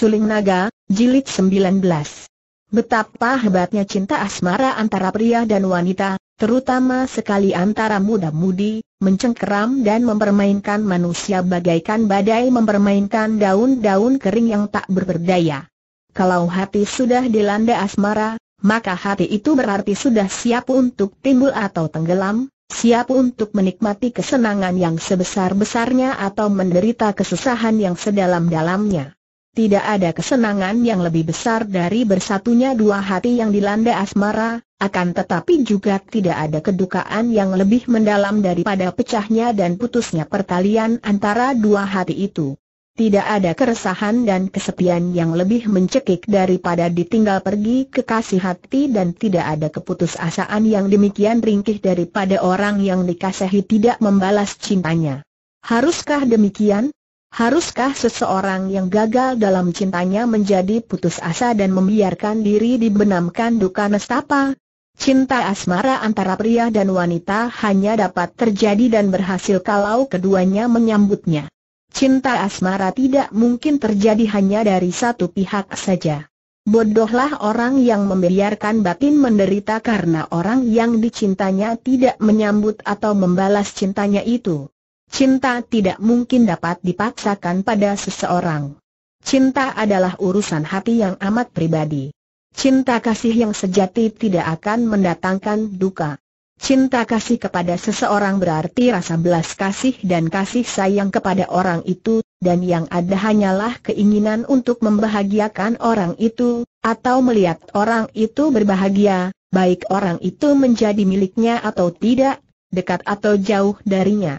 Suling Naga, Jilid 19 Betapa hebatnya cinta asmara antara pria dan wanita, terutama sekali antara muda-mudi, mencengkeram dan mempermainkan manusia bagaikan badai mempermainkan daun-daun kering yang tak berberdaya. Kalau hati sudah dilanda asmara, maka hati itu berarti sudah siap untuk timbul atau tenggelam, siap untuk menikmati kesenangan yang sebesar-besarnya atau menderita kesusahan yang sedalam-dalamnya. Tidak ada kesenangan yang lebih besar dari bersatunya dua hati yang dilanda asmara, akan tetapi juga tidak ada kedukaan yang lebih mendalam daripada pecahnya dan putusnya pertalian antara dua hati itu. Tidak ada keresahan dan kesepian yang lebih mencekik daripada ditinggal pergi kekasih hati dan tidak ada keputusasaan yang demikian ringkih daripada orang yang dikasihi tidak membalas cintanya. Haruskah demikian? Haruskah seseorang yang gagal dalam cintanya menjadi putus asa dan membiarkan diri dibenamkan duka nestapa? Cinta asmara antara pria dan wanita hanya dapat terjadi dan berhasil kalau keduanya menyambutnya. Cinta asmara tidak mungkin terjadi hanya dari satu pihak saja. Bodohlah orang yang membiarkan batin menderita karena orang yang dicintanya tidak menyambut atau membalas cintanya itu. Cinta tidak mungkin dapat dipaksakan pada seseorang. Cinta adalah urusan hati yang amat pribadi. Cinta kasih yang sejati tidak akan mendatangkan duka. Cinta kasih kepada seseorang berarti rasa belas kasih dan kasih sayang kepada orang itu, dan yang ada hanyalah keinginan untuk membahagiakan orang itu, atau melihat orang itu berbahagia, baik orang itu menjadi miliknya atau tidak, dekat atau jauh darinya.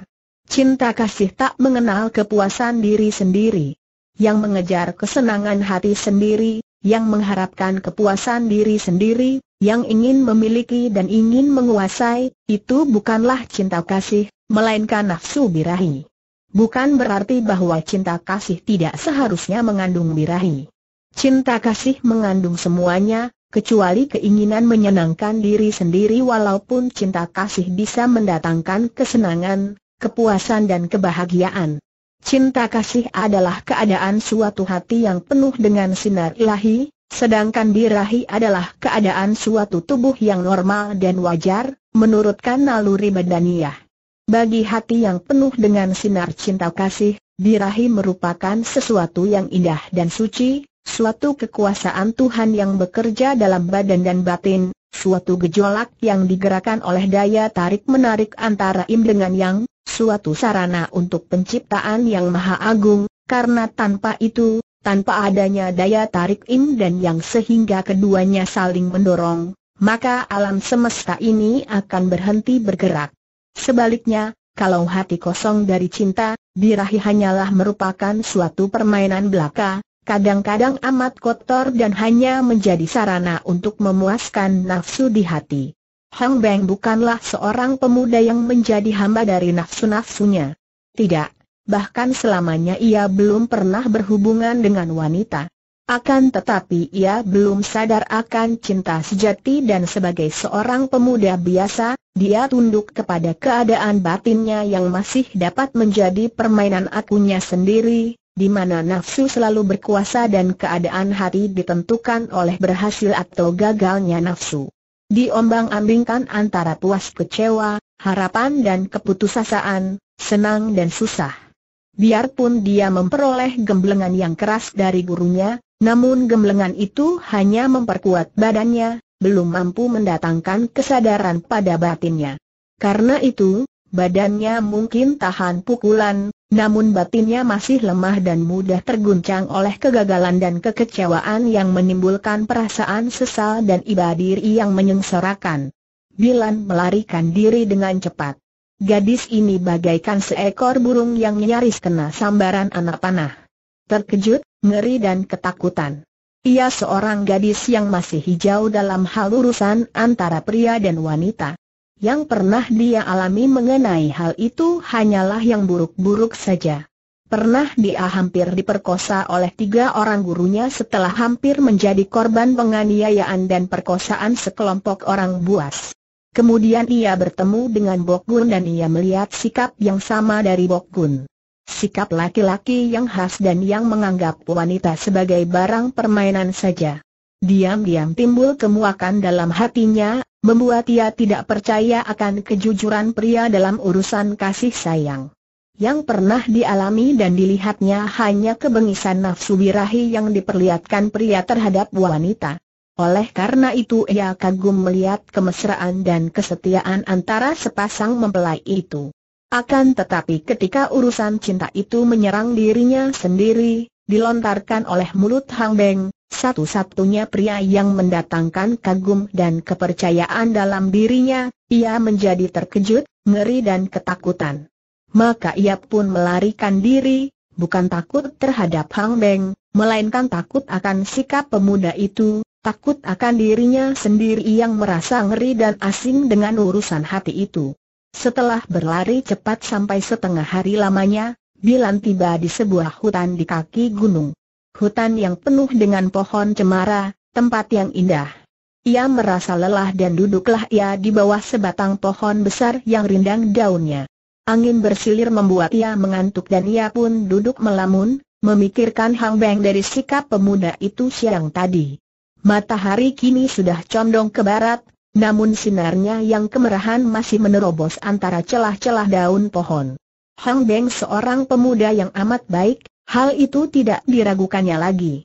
Cinta kasih tak mengenal kepuasan diri sendiri. Yang mengejar kesenangan hati sendiri, yang mengharapkan kepuasan diri sendiri, yang ingin memiliki dan ingin menguasai, itu bukanlah cinta kasih, melainkan nafsu birahi. Bukan berarti bahwa cinta kasih tidak seharusnya mengandung birahi. Cinta kasih mengandung semuanya, kecuali keinginan menyenangkan diri sendiri walaupun cinta kasih bisa mendatangkan kesenangan, kepuasan dan kebahagiaan. Cinta kasih adalah keadaan suatu hati yang penuh dengan sinar ilahi, sedangkan birahi adalah keadaan suatu tubuh yang normal dan wajar, menurutkan naluri badaniyah. Bagi hati yang penuh dengan sinar cinta kasih, birahi merupakan sesuatu yang indah dan suci, suatu kekuasaan Tuhan yang bekerja dalam badan dan batin, suatu gejolak yang digerakkan oleh daya tarik-menarik antara Im dengan Yang, suatu sarana untuk penciptaan Yang Maha Agung, karena tanpa itu, tanpa adanya daya tarik Im dan Yang sehingga keduanya saling mendorong, maka alam semesta ini akan berhenti bergerak. Sebaliknya, kalau hati kosong dari cinta, birahi hanyalah merupakan suatu permainan belaka, kadang-kadang amat kotor dan hanya menjadi sarana untuk memuaskan nafsu di hati. Hang Beng bukanlah seorang pemuda yang menjadi hamba dari nafsu-nafsunya. Tidak, bahkan selamanya ia belum pernah berhubungan dengan wanita. Akan tetapi ia belum sadar akan cinta sejati dan sebagai seorang pemuda biasa, dia tunduk kepada keadaan batinnya yang masih dapat menjadi permainan akunya sendiri, di mana nafsu selalu berkuasa dan keadaan hati ditentukan oleh berhasil atau gagalnya nafsu. Diombang-ambingkan antara puas kecewa, harapan dan keputusasaan, senang dan susah. Biarpun dia memperoleh gemblengan yang keras dari gurunya, namun gemblengan itu hanya memperkuat badannya, belum mampu mendatangkan kesadaran pada batinnya. Karena itu, Badannya mungkin tahan pukulan, namun batinnya masih lemah dan mudah terguncang oleh kegagalan dan kekecewaan yang menimbulkan perasaan sesal dan iba diri yang menyengsarakan. Dilan melarikan diri dengan cepat. Gadis ini bagaikan seekor burung yang nyaris kena sambaran anak panah. Terkejut, ngeri dan ketakutan. Ia seorang gadis yang masih hijau dalam hal urusan antara pria dan wanita. Yang pernah dia alami mengenai hal itu hanyalah yang buruk-buruk saja. Pernah dia hampir diperkosa oleh tiga orang gurunya setelah hampir menjadi korban penganiayaan dan perkosaan sekelompok orang buas. Kemudian ia bertemu dengan Bokgun dan ia melihat sikap yang sama dari Bokgun. Sikap laki-laki yang khas dan yang menganggap wanita sebagai barang permainan saja. Diam-diam timbul kemuakan dalam hatinya, membuat ia tidak percaya akan kejujuran pria dalam urusan kasih sayang. Yang pernah dialami dan dilihatnya hanya kebengisan nafsu birahi yang diperlihatkan pria terhadap wanita. Oleh karena itu ia kagum melihat kemesraan dan kesetiaan antara sepasang mempelai itu. Akan tetapi ketika urusan cinta itu menyerang dirinya sendiri, dilontarkan oleh mulut Hang Beng, satu-satunya pria yang mendatangkan kagum dan kepercayaan dalam dirinya, ia menjadi terkejut, ngeri dan ketakutan. Maka ia pun melarikan diri, bukan takut terhadap Hang Beng, melainkan takut akan sikap pemuda itu, takut akan dirinya sendiri yang merasa ngeri dan asing dengan urusan hati itu. Setelah berlari cepat sampai setengah hari lamanya, Bilan tiba di sebuah hutan di kaki gunung. Hutan yang penuh dengan pohon cemara, tempat yang indah. Ia merasa lelah dan duduklah ia di bawah sebatang pohon besar yang rindang daunnya. Angin bersilir membuat ia mengantuk dan ia pun duduk melamun, memikirkan Hang Beng dari sikap pemuda itu siang tadi. Matahari kini sudah condong ke barat, namun sinarnya yang kemerahan masih menerobos antara celah-celah daun pohon. Hang Beng seorang pemuda yang amat baik, Hal itu tidak diragukannya lagi.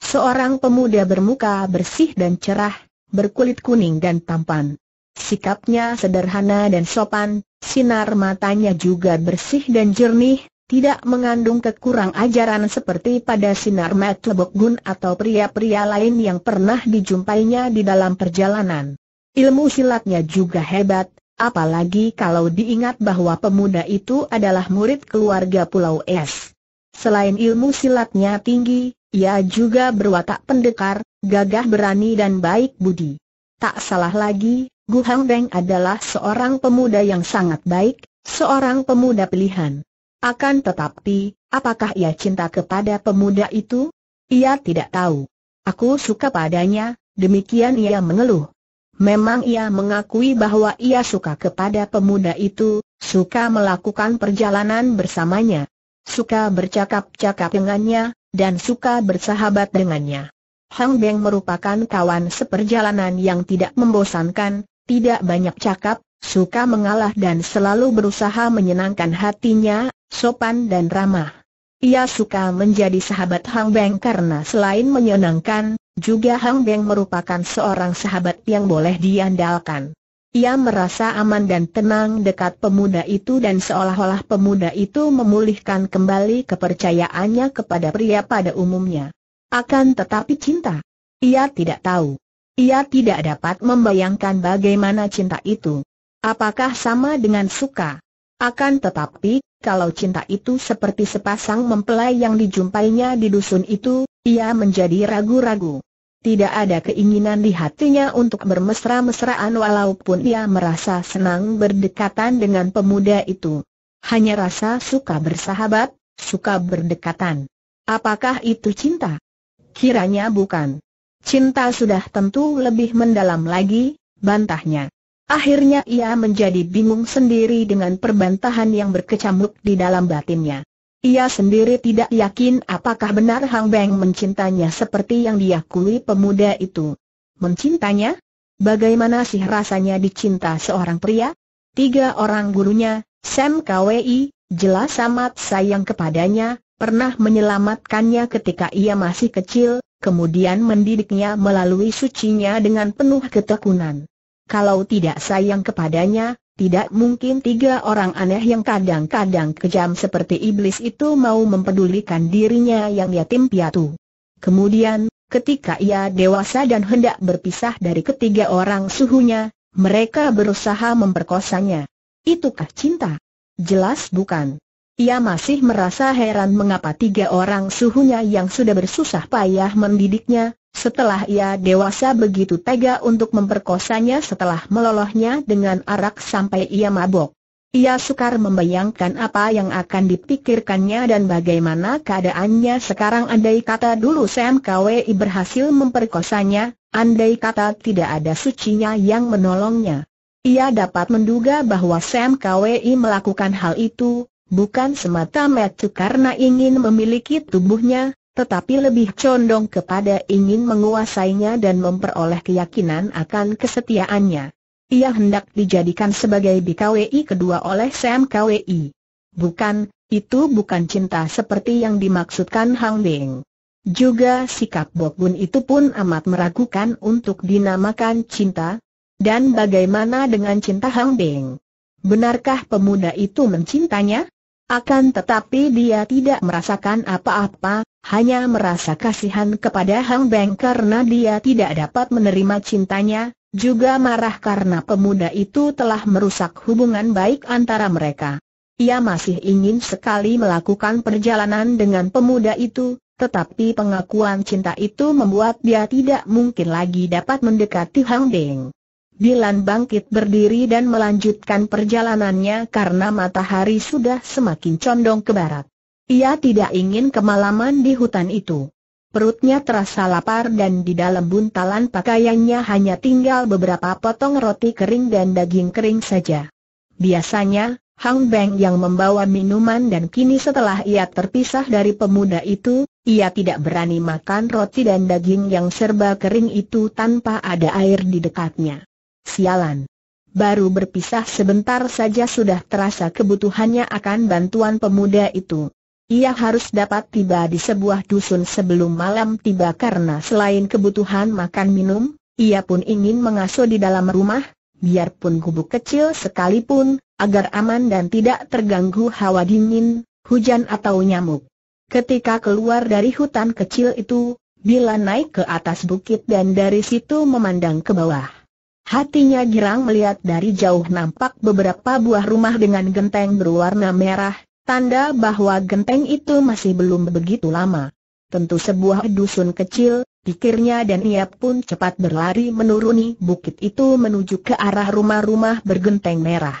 Seorang pemuda bermuka bersih dan cerah, berkulit kuning dan tampan. Sikapnya sederhana dan sopan, sinar matanya juga bersih dan jernih, tidak mengandung kekurang ajaran seperti pada sinar Mat Lebok Gun atau pria-pria lain yang pernah dijumpainya di dalam perjalanan. Ilmu silatnya juga hebat, apalagi kalau diingat bahwa pemuda itu adalah murid keluarga Pulau Es. Selain ilmu silatnya tinggi, ia juga berwatak pendekar, gagah berani dan baik budi. Tak salah lagi, Gu Hang Deng adalah seorang pemuda yang sangat baik, seorang pemuda pilihan. Akan tetapi, apakah ia cinta kepada pemuda itu? Ia tidak tahu. Aku suka padanya, demikian ia mengeluh. Memang ia mengakui bahwa ia suka kepada pemuda itu, suka melakukan perjalanan bersamanya suka bercakap-cakap dengannya, dan suka bersahabat dengannya. Hang Beng merupakan kawan seperjalanan yang tidak membosankan, tidak banyak cakap, suka mengalah dan selalu berusaha menyenangkan hatinya, sopan dan ramah. Ia suka menjadi sahabat Hang Beng karena selain menyenangkan, juga Hang Beng merupakan seorang sahabat yang boleh diandalkan. Ia merasa aman dan tenang dekat pemuda itu dan seolah-olah pemuda itu memulihkan kembali kepercayaannya kepada pria pada umumnya. Akan tetapi cinta. Ia tidak tahu. Ia tidak dapat membayangkan bagaimana cinta itu. Apakah sama dengan suka? Akan tetapi, kalau cinta itu seperti sepasang mempelai yang dijumpainya di dusun itu, ia menjadi ragu-ragu. Tidak ada keinginan di hatinya untuk bermesra-mesraan walaupun ia merasa senang berdekatan dengan pemuda itu. Hanya rasa suka bersahabat, suka berdekatan. Apakah itu cinta? Kiranya bukan. Cinta sudah tentu lebih mendalam lagi, bantahnya. Akhirnya ia menjadi bingung sendiri dengan perbantahan yang berkecamuk di dalam batinnya. Ia sendiri tidak yakin apakah benar Hang Beng mencintanya seperti yang diakui pemuda itu. Mencintanya? Bagaimana sih rasanya dicinta seorang pria? Tiga orang gurunya, Sam Kwi, jelas amat sayang kepadanya, pernah menyelamatkannya ketika ia masih kecil, kemudian mendidiknya melalui sucinya dengan penuh ketekunan. Kalau tidak sayang kepadanya, tidak mungkin tiga orang aneh yang kadang-kadang kejam seperti iblis itu mau mempedulikan dirinya yang yatim piatu. Kemudian, ketika ia dewasa dan hendak berpisah dari ketiga orang suhunya, mereka berusaha memperkosanya. Itukah cinta? Jelas bukan. Ia masih merasa heran mengapa tiga orang suhunya yang sudah bersusah payah mendidiknya, setelah ia dewasa begitu tega untuk memperkosanya setelah melolohnya dengan arak sampai ia mabok. Ia sukar membayangkan apa yang akan dipikirkannya dan bagaimana keadaannya sekarang andai kata dulu Sam KWI berhasil memperkosanya, andai kata tidak ada sucinya yang menolongnya. Ia dapat menduga bahwa Sam KWI melakukan hal itu, bukan semata-mata karena ingin memiliki tubuhnya, tetapi lebih condong kepada ingin menguasainya dan memperoleh keyakinan akan kesetiaannya. Ia hendak dijadikan sebagai BKWI kedua oleh Sam KWI. Bukan, itu bukan cinta seperti yang dimaksudkan Hang Beng. Juga sikap Bun itu pun amat meragukan untuk dinamakan cinta. Dan bagaimana dengan cinta Hang Beng? Benarkah pemuda itu mencintanya? Akan tetapi dia tidak merasakan apa-apa, hanya merasa kasihan kepada Hang Beng karena dia tidak dapat menerima cintanya, juga marah karena pemuda itu telah merusak hubungan baik antara mereka. Ia masih ingin sekali melakukan perjalanan dengan pemuda itu, tetapi pengakuan cinta itu membuat dia tidak mungkin lagi dapat mendekati Hang Beng. Dilan bangkit berdiri dan melanjutkan perjalanannya karena matahari sudah semakin condong ke barat. Ia tidak ingin kemalaman di hutan itu. Perutnya terasa lapar dan di dalam buntalan pakaiannya hanya tinggal beberapa potong roti kering dan daging kering saja. Biasanya, Hang Beng yang membawa minuman dan kini setelah ia terpisah dari pemuda itu, ia tidak berani makan roti dan daging yang serba kering itu tanpa ada air di dekatnya. Sialan. Baru berpisah sebentar saja sudah terasa kebutuhannya akan bantuan pemuda itu. Ia harus dapat tiba di sebuah dusun sebelum malam tiba karena selain kebutuhan makan minum, ia pun ingin mengasuh di dalam rumah, biarpun gubuk kecil sekalipun, agar aman dan tidak terganggu hawa dingin, hujan atau nyamuk. Ketika keluar dari hutan kecil itu, bila naik ke atas bukit dan dari situ memandang ke bawah Hatinya girang melihat dari jauh nampak beberapa buah rumah dengan genteng berwarna merah, tanda bahwa genteng itu masih belum begitu lama. Tentu sebuah dusun kecil, pikirnya dan ia pun cepat berlari menuruni bukit itu menuju ke arah rumah-rumah bergenteng merah.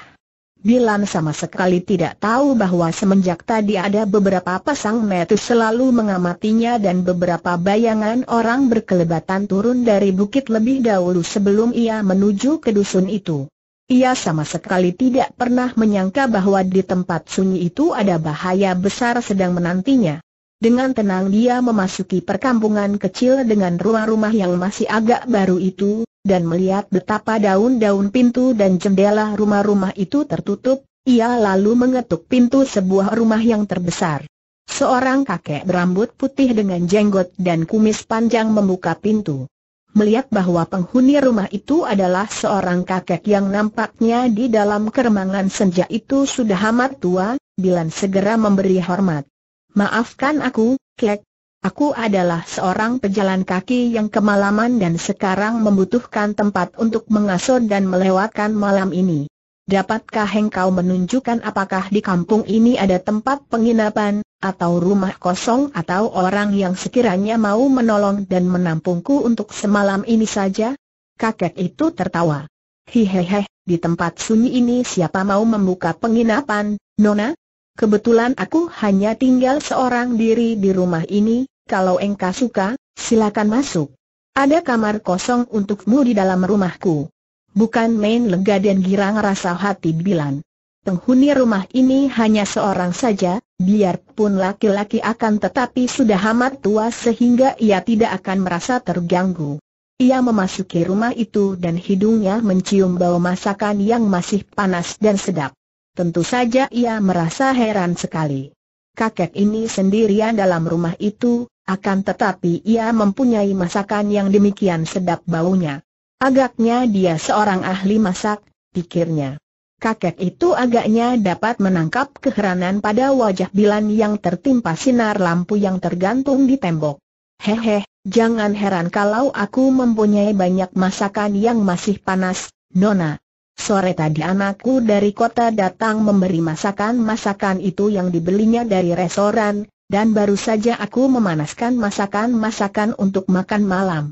Bilam sama sekali tidak tahu bahwa semenjak tadi ada beberapa pasang metu selalu mengamatinya dan beberapa bayangan orang berkelebatan turun dari bukit lebih dahulu sebelum ia menuju ke dusun itu. Ia sama sekali tidak pernah menyangka bahwa di tempat sunyi itu ada bahaya besar sedang menantinya. Dengan tenang dia memasuki perkampungan kecil dengan rumah-rumah yang masih agak baru itu, dan melihat betapa daun-daun pintu dan jendela rumah-rumah itu tertutup, ia lalu mengetuk pintu sebuah rumah yang terbesar. Seorang kakek berambut putih dengan jenggot dan kumis panjang membuka pintu. Melihat bahwa penghuni rumah itu adalah seorang kakek yang nampaknya di dalam keremangan senja itu sudah amat tua, Bilan segera memberi hormat. Maafkan aku, Kek, Aku adalah seorang pejalan kaki yang kemalaman dan sekarang membutuhkan tempat untuk mengasuh dan melewatkan malam ini. Dapatkah engkau menunjukkan apakah di kampung ini ada tempat penginapan, atau rumah kosong atau orang yang sekiranya mau menolong dan menampungku untuk semalam ini saja? Kakek itu tertawa. Hihehe, di tempat sunyi ini siapa mau membuka penginapan, Nona? Kebetulan aku hanya tinggal seorang diri di rumah ini, kalau engkau suka, silakan masuk. Ada kamar kosong untukmu di dalam rumahku. Bukan main lega dan girang rasa hati bilang. Penghuni rumah ini hanya seorang saja, biarpun laki-laki akan tetapi sudah amat tua sehingga ia tidak akan merasa terganggu. Ia memasuki rumah itu dan hidungnya mencium bau masakan yang masih panas dan sedap. Tentu saja ia merasa heran sekali. Kakek ini sendirian dalam rumah itu, akan tetapi ia mempunyai masakan yang demikian sedap baunya. Agaknya dia seorang ahli masak, pikirnya. Kakek itu agaknya dapat menangkap keheranan pada wajah Bilan yang tertimpa sinar lampu yang tergantung di tembok. Hehe, jangan heran kalau aku mempunyai banyak masakan yang masih panas, Nona. Sore tadi anakku dari kota datang memberi masakan-masakan itu yang dibelinya dari restoran, dan baru saja aku memanaskan masakan-masakan untuk makan malam.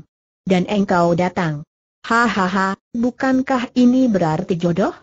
Dan engkau datang. Hahaha, bukankah ini berarti jodoh?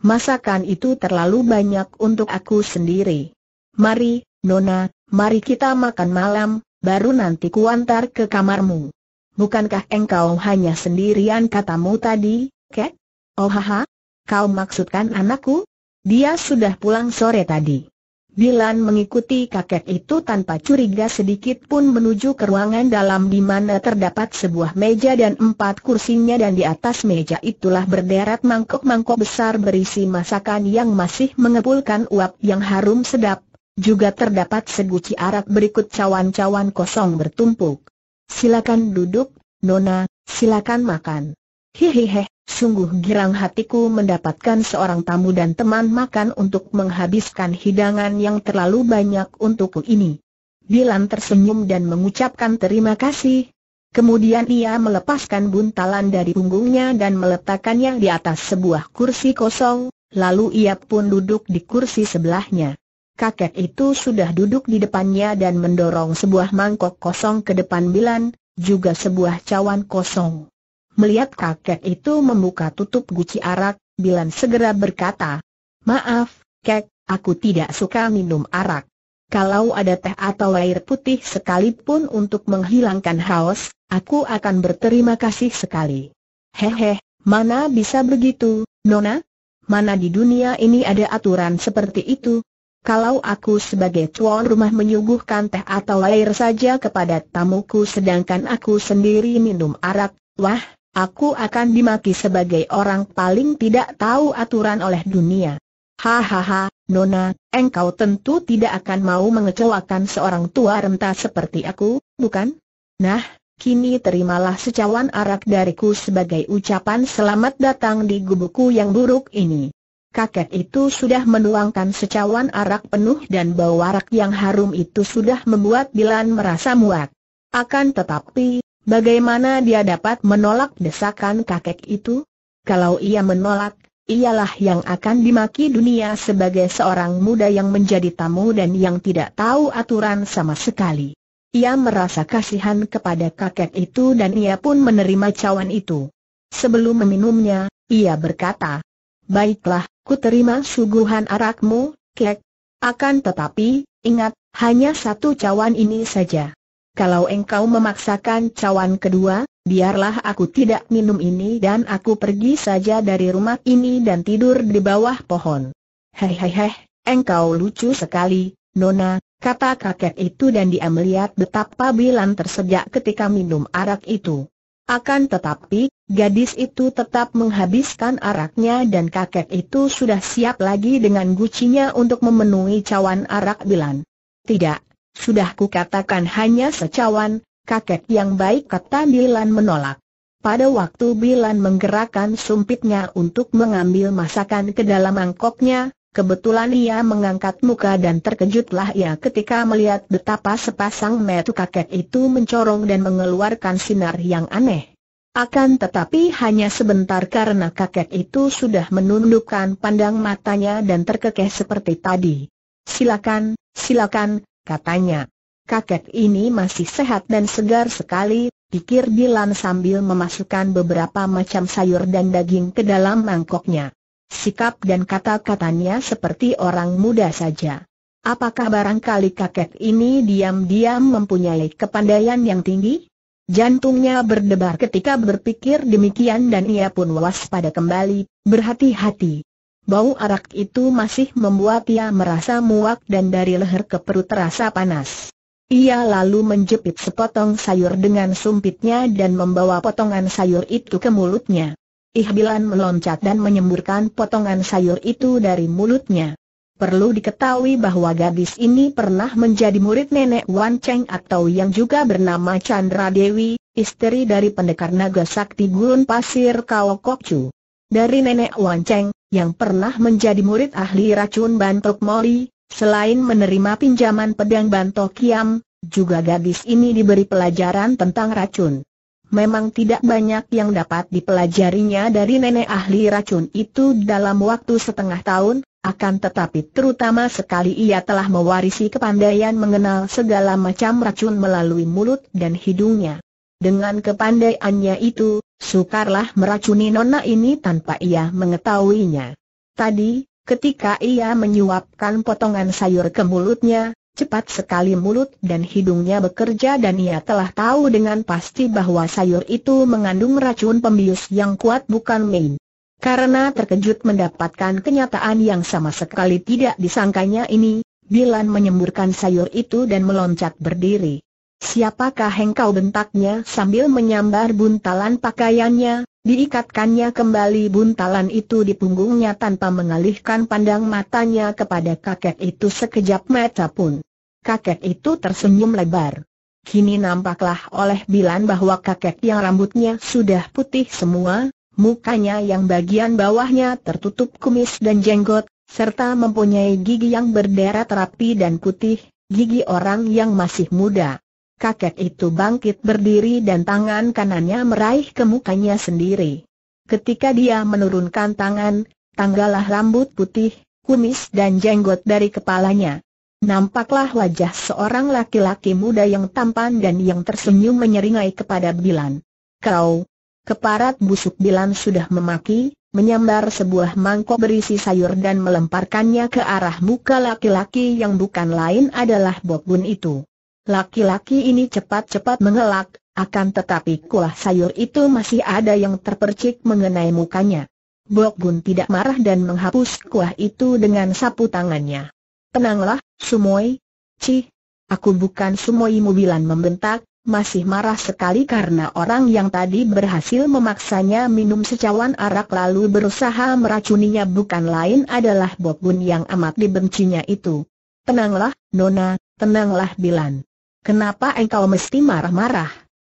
Masakan itu terlalu banyak untuk aku sendiri. Mari, Nona, mari kita makan malam, baru nanti kuantar ke kamarmu. Bukankah engkau hanya sendirian katamu tadi, Kek? Oh haha, kau maksudkan anakku? Dia sudah pulang sore tadi. Dilan mengikuti kakek itu tanpa curiga sedikit pun menuju ke ruangan dalam di mana terdapat sebuah meja dan empat kursinya dan di atas meja itulah berderet mangkok-mangkok besar berisi masakan yang masih mengepulkan uap yang harum sedap. Juga terdapat seguci arak berikut cawan-cawan kosong bertumpuk. Silakan duduk, Nona, silakan makan. Hihihi, sungguh girang hatiku mendapatkan seorang tamu dan teman makan untuk menghabiskan hidangan yang terlalu banyak untukku ini. Dilan tersenyum dan mengucapkan terima kasih. Kemudian ia melepaskan buntalan dari punggungnya dan meletakkannya di atas sebuah kursi kosong, lalu ia pun duduk di kursi sebelahnya. Kakek itu sudah duduk di depannya dan mendorong sebuah mangkok kosong ke depan Bilan, juga sebuah cawan kosong. Melihat kakek itu membuka tutup guci arak, Bilan segera berkata, Maaf, kek, aku tidak suka minum arak. Kalau ada teh atau air putih sekalipun untuk menghilangkan haus, aku akan berterima kasih sekali. Hehe, mana bisa begitu, Nona? Mana di dunia ini ada aturan seperti itu? Kalau aku sebagai tuan rumah menyuguhkan teh atau air saja kepada tamuku sedangkan aku sendiri minum arak, wah, aku akan dimaki sebagai orang paling tidak tahu aturan oleh dunia. Hahaha, Nona, engkau tentu tidak akan mau mengecewakan seorang tua renta seperti aku, bukan? Nah, kini terimalah secawan arak dariku sebagai ucapan selamat datang di gubuku yang buruk ini. Kakek itu sudah menuangkan secawan arak penuh dan bau arak yang harum itu sudah membuat Bilan merasa muak. Akan tetapi, Bagaimana dia dapat menolak desakan kakek itu? Kalau ia menolak, ialah yang akan dimaki dunia sebagai seorang muda yang menjadi tamu dan yang tidak tahu aturan sama sekali. Ia merasa kasihan kepada kakek itu dan ia pun menerima cawan itu. Sebelum meminumnya, ia berkata, Baiklah, ku terima suguhan arakmu, kek. Akan tetapi, ingat, hanya satu cawan ini saja kalau engkau memaksakan cawan kedua, biarlah aku tidak minum ini dan aku pergi saja dari rumah ini dan tidur di bawah pohon. Hehehe, engkau lucu sekali, Nona, kata kakek itu dan dia melihat betapa Bilan tersejak ketika minum arak itu. Akan tetapi, gadis itu tetap menghabiskan araknya dan kakek itu sudah siap lagi dengan gucinya untuk memenuhi cawan arak Bilan. Tidak, sudah kukatakan hanya secawan, kakek yang baik kata Bilan menolak. Pada waktu Bilan menggerakkan sumpitnya untuk mengambil masakan ke dalam mangkoknya, kebetulan ia mengangkat muka dan terkejutlah ia ketika melihat betapa sepasang metu kakek itu mencorong dan mengeluarkan sinar yang aneh. Akan tetapi hanya sebentar karena kakek itu sudah menundukkan pandang matanya dan terkekeh seperti tadi. Silakan, silakan, katanya. Kakek ini masih sehat dan segar sekali, pikir Dilan sambil memasukkan beberapa macam sayur dan daging ke dalam mangkoknya. Sikap dan kata-katanya seperti orang muda saja. Apakah barangkali kakek ini diam-diam mempunyai kepandaian yang tinggi? Jantungnya berdebar ketika berpikir demikian dan ia pun waspada kembali, berhati-hati. Bau arak itu masih membuat ia merasa muak dan dari leher ke perut terasa panas. Ia lalu menjepit sepotong sayur dengan sumpitnya dan membawa potongan sayur itu ke mulutnya. Ihbilan meloncat dan menyemburkan potongan sayur itu dari mulutnya. Perlu diketahui bahwa gadis ini pernah menjadi murid nenek Wan Cheng atau yang juga bernama Chandra Dewi, istri dari pendekar naga sakti gurun pasir Kao Chu, Dari nenek Wan Cheng, yang pernah menjadi murid ahli racun Bantok Moli, selain menerima pinjaman pedang Bantok Kiam, juga gadis ini diberi pelajaran tentang racun. Memang tidak banyak yang dapat dipelajarinya dari nenek ahli racun itu dalam waktu setengah tahun, akan tetapi terutama sekali ia telah mewarisi kepandaian mengenal segala macam racun melalui mulut dan hidungnya. Dengan kepandaiannya itu, Sukarlah meracuni nona ini tanpa ia mengetahuinya. Tadi, ketika ia menyuapkan potongan sayur ke mulutnya, cepat sekali mulut dan hidungnya bekerja dan ia telah tahu dengan pasti bahwa sayur itu mengandung racun pembius yang kuat bukan main. Karena terkejut mendapatkan kenyataan yang sama sekali tidak disangkanya ini, Bilan menyemburkan sayur itu dan meloncat berdiri. Siapakah hengkau bentaknya sambil menyambar buntalan pakaiannya, diikatkannya kembali buntalan itu di punggungnya tanpa mengalihkan pandang matanya kepada kakek itu sekejap mata pun. Kakek itu tersenyum lebar. Kini nampaklah oleh Bilan bahwa kakek yang rambutnya sudah putih semua, mukanya yang bagian bawahnya tertutup kumis dan jenggot, serta mempunyai gigi yang berderet rapi dan putih, gigi orang yang masih muda kakek itu bangkit berdiri dan tangan kanannya meraih ke mukanya sendiri. Ketika dia menurunkan tangan, tanggalah rambut putih, kumis dan jenggot dari kepalanya. Nampaklah wajah seorang laki-laki muda yang tampan dan yang tersenyum menyeringai kepada Bilan. Kau, keparat busuk Bilan sudah memaki, menyambar sebuah mangkok berisi sayur dan melemparkannya ke arah muka laki-laki yang bukan lain adalah Bokbun itu. Laki-laki ini cepat-cepat mengelak, akan tetapi kuah sayur itu masih ada yang terpercik mengenai mukanya. Bok Gun tidak marah dan menghapus kuah itu dengan sapu tangannya. Tenanglah, Sumoy. Cih, aku bukan Sumoy Mubilan membentak, masih marah sekali karena orang yang tadi berhasil memaksanya minum secawan arak lalu berusaha meracuninya bukan lain adalah Bok Gun yang amat dibencinya itu. Tenanglah, Nona, tenanglah Bilan. Kenapa engkau mesti marah-marah?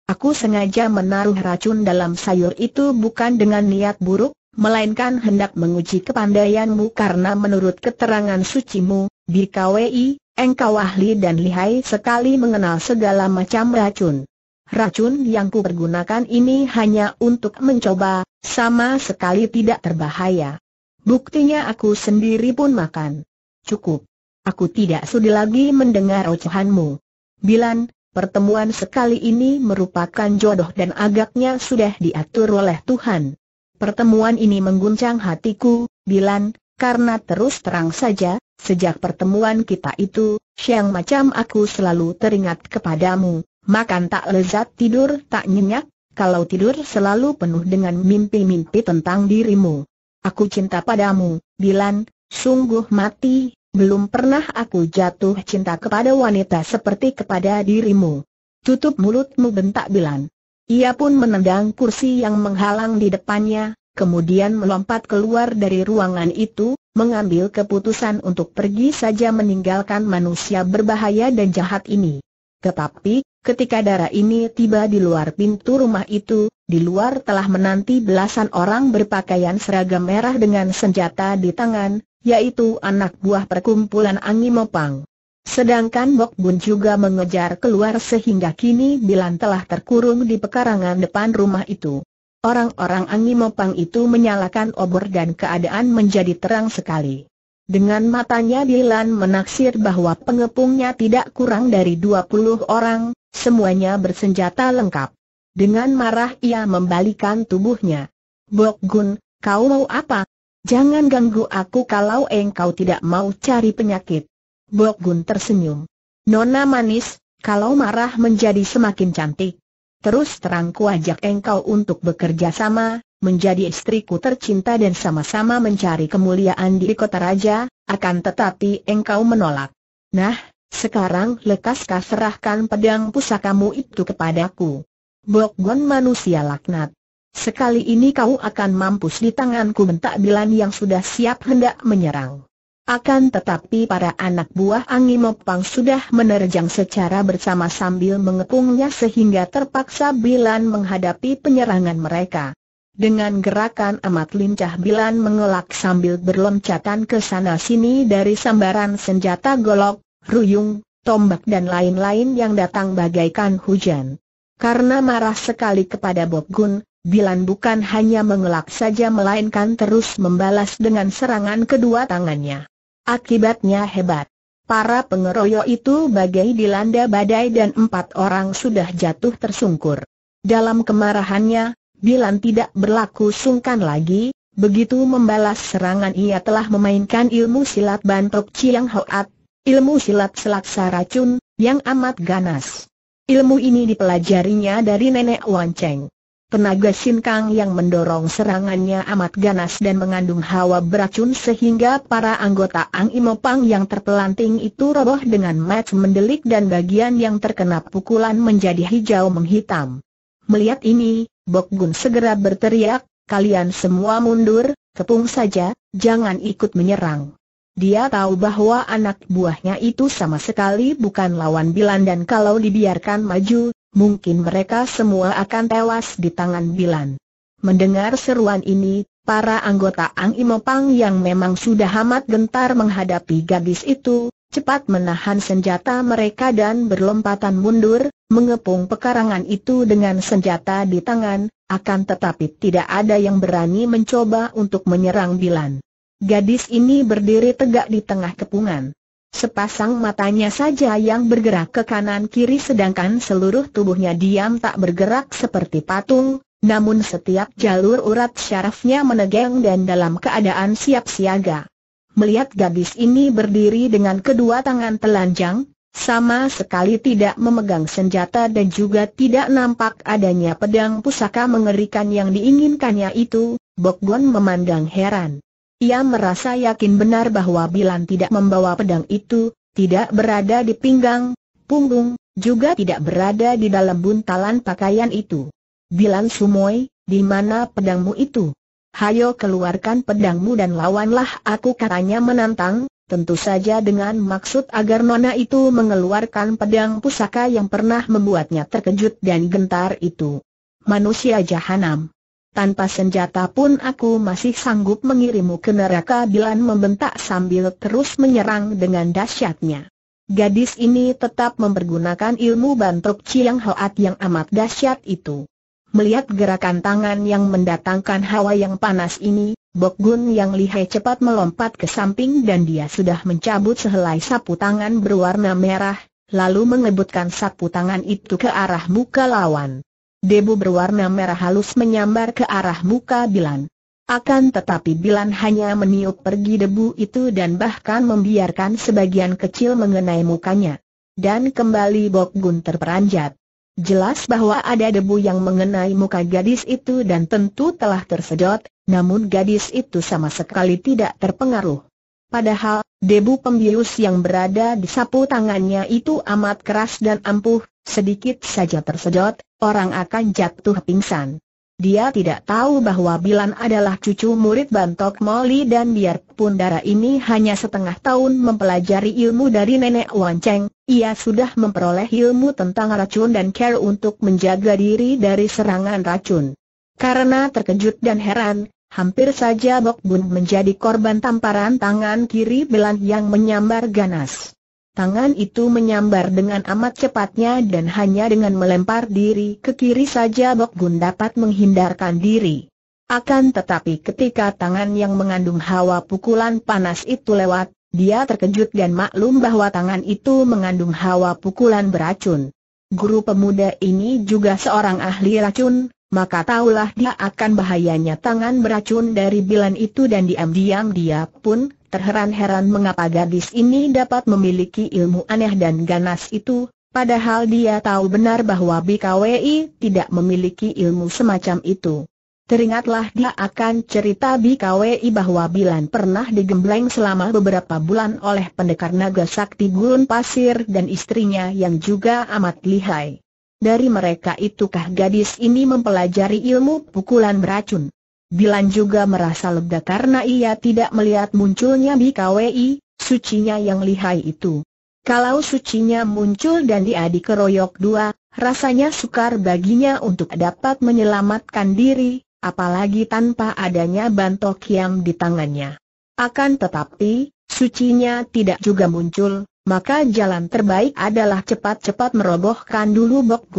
Aku sengaja menaruh racun dalam sayur itu bukan dengan niat buruk, melainkan hendak menguji kepandaianmu karena menurut keterangan sucimu, BKWI, engkau ahli dan lihai sekali mengenal segala macam racun. Racun yang kupergunakan ini hanya untuk mencoba, sama sekali tidak terbahaya. Buktinya aku sendiri pun makan. Cukup. Aku tidak sudi lagi mendengar ocehanmu. Bilan, pertemuan sekali ini merupakan jodoh dan agaknya sudah diatur oleh Tuhan. Pertemuan ini mengguncang hatiku, Bilan, karena terus terang saja, sejak pertemuan kita itu, siang macam aku selalu teringat kepadamu, makan tak lezat tidur tak nyenyak, kalau tidur selalu penuh dengan mimpi-mimpi tentang dirimu. Aku cinta padamu, Bilan, sungguh mati, belum pernah aku jatuh cinta kepada wanita seperti kepada dirimu. Tutup mulutmu bentak Bilan. Ia pun menendang kursi yang menghalang di depannya, kemudian melompat keluar dari ruangan itu, mengambil keputusan untuk pergi saja meninggalkan manusia berbahaya dan jahat ini. Tetapi, ketika darah ini tiba di luar pintu rumah itu, di luar telah menanti belasan orang berpakaian seragam merah dengan senjata di tangan, yaitu anak buah perkumpulan Angi Mopang. Sedangkan Bok Bun juga mengejar keluar sehingga kini Bilan telah terkurung di pekarangan depan rumah itu. Orang-orang Angi Mopang itu menyalakan obor dan keadaan menjadi terang sekali. Dengan matanya Bilan menaksir bahwa pengepungnya tidak kurang dari 20 orang, semuanya bersenjata lengkap. Dengan marah ia membalikan tubuhnya. Bok Gun, kau mau apa? Jangan ganggu aku kalau engkau tidak mau cari penyakit. Bok Gun tersenyum. Nona manis, kalau marah menjadi semakin cantik. Terus terang ku ajak engkau untuk bekerja sama, menjadi istriku tercinta dan sama-sama mencari kemuliaan di kota raja, akan tetapi engkau menolak. Nah, sekarang lekaskah serahkan pedang pusakamu itu kepadaku. Bok Gun manusia laknat. Sekali ini kau akan mampus di tanganku bentak Bilan yang sudah siap hendak menyerang. Akan tetapi para anak buah Angi Mopang sudah menerjang secara bersama sambil mengepungnya sehingga terpaksa Bilan menghadapi penyerangan mereka. Dengan gerakan amat lincah Bilan mengelak sambil berloncatan ke sana-sini dari sambaran senjata golok, ruyung, tombak dan lain-lain yang datang bagaikan hujan. Karena marah sekali kepada Bob Gun, Bilan bukan hanya mengelak saja melainkan terus membalas dengan serangan kedua tangannya. Akibatnya hebat. Para pengeroyok itu bagai dilanda badai dan empat orang sudah jatuh tersungkur. Dalam kemarahannya, Bilan tidak berlaku sungkan lagi, begitu membalas serangan ia telah memainkan ilmu silat bantok Chiang Hoat, ilmu silat selaksa racun, yang amat ganas. Ilmu ini dipelajarinya dari nenek Wan Cheng. Tenaga Kang yang mendorong serangannya amat ganas dan mengandung hawa beracun sehingga para anggota Ang Imopang yang terpelanting itu roboh dengan mat mendelik dan bagian yang terkena pukulan menjadi hijau menghitam. Melihat ini, Bok Gun segera berteriak, kalian semua mundur, kepung saja, jangan ikut menyerang. Dia tahu bahwa anak buahnya itu sama sekali bukan lawan Bilan dan kalau dibiarkan maju, mungkin mereka semua akan tewas di tangan Bilan. Mendengar seruan ini, para anggota Ang Imopang yang memang sudah amat gentar menghadapi gadis itu, cepat menahan senjata mereka dan berlompatan mundur, mengepung pekarangan itu dengan senjata di tangan, akan tetapi tidak ada yang berani mencoba untuk menyerang Bilan. Gadis ini berdiri tegak di tengah kepungan. Sepasang matanya saja yang bergerak ke kanan kiri sedangkan seluruh tubuhnya diam tak bergerak seperti patung, namun setiap jalur urat syarafnya menegang dan dalam keadaan siap siaga. Melihat gadis ini berdiri dengan kedua tangan telanjang, sama sekali tidak memegang senjata dan juga tidak nampak adanya pedang pusaka mengerikan yang diinginkannya itu, Bokgon memandang heran. Ia merasa yakin benar bahwa Bilan tidak membawa pedang itu, tidak berada di pinggang, punggung, juga tidak berada di dalam buntalan pakaian itu. Bilan Sumoy, di mana pedangmu itu? Hayo keluarkan pedangmu dan lawanlah aku katanya menantang, tentu saja dengan maksud agar Nona itu mengeluarkan pedang pusaka yang pernah membuatnya terkejut dan gentar itu. Manusia jahanam. Tanpa senjata pun aku masih sanggup mengirimu ke neraka Dilan membentak sambil terus menyerang dengan dahsyatnya. Gadis ini tetap mempergunakan ilmu bantruk Chiang Hoat yang amat dahsyat itu. Melihat gerakan tangan yang mendatangkan hawa yang panas ini, Bok Gun yang lihai cepat melompat ke samping dan dia sudah mencabut sehelai sapu tangan berwarna merah, lalu mengebutkan sapu tangan itu ke arah muka lawan debu berwarna merah halus menyambar ke arah muka Bilan. Akan tetapi Bilan hanya meniup pergi debu itu dan bahkan membiarkan sebagian kecil mengenai mukanya. Dan kembali Bok Gun terperanjat. Jelas bahwa ada debu yang mengenai muka gadis itu dan tentu telah tersedot, namun gadis itu sama sekali tidak terpengaruh. Padahal, debu pembius yang berada di sapu tangannya itu amat keras dan ampuh, sedikit saja tersedot, orang akan jatuh pingsan. Dia tidak tahu bahwa Bilan adalah cucu murid Bantok Moli dan biarpun darah ini hanya setengah tahun mempelajari ilmu dari nenek Wan Cheng, ia sudah memperoleh ilmu tentang racun dan care untuk menjaga diri dari serangan racun. Karena terkejut dan heran, hampir saja Bok Bun menjadi korban tamparan tangan kiri Bilan yang menyambar ganas. Tangan itu menyambar dengan amat cepatnya dan hanya dengan melempar diri ke kiri saja Bok Gun dapat menghindarkan diri. Akan tetapi ketika tangan yang mengandung hawa pukulan panas itu lewat, dia terkejut dan maklum bahwa tangan itu mengandung hawa pukulan beracun. Guru pemuda ini juga seorang ahli racun, maka tahulah dia akan bahayanya tangan beracun dari bilan itu dan diam-diam dia pun terheran-heran mengapa gadis ini dapat memiliki ilmu aneh dan ganas itu, padahal dia tahu benar bahwa BKWI tidak memiliki ilmu semacam itu. Teringatlah dia akan cerita BKWI bahwa Bilan pernah digembleng selama beberapa bulan oleh pendekar naga sakti gurun pasir dan istrinya yang juga amat lihai. Dari mereka itukah gadis ini mempelajari ilmu pukulan beracun? Bilan juga merasa lega karena ia tidak melihat munculnya BKWI, sucinya yang lihai itu. Kalau sucinya muncul dan dia dikeroyok dua, rasanya sukar baginya untuk dapat menyelamatkan diri, apalagi tanpa adanya bantok yang di tangannya. Akan tetapi, sucinya tidak juga muncul, maka jalan terbaik adalah cepat-cepat merobohkan dulu Bok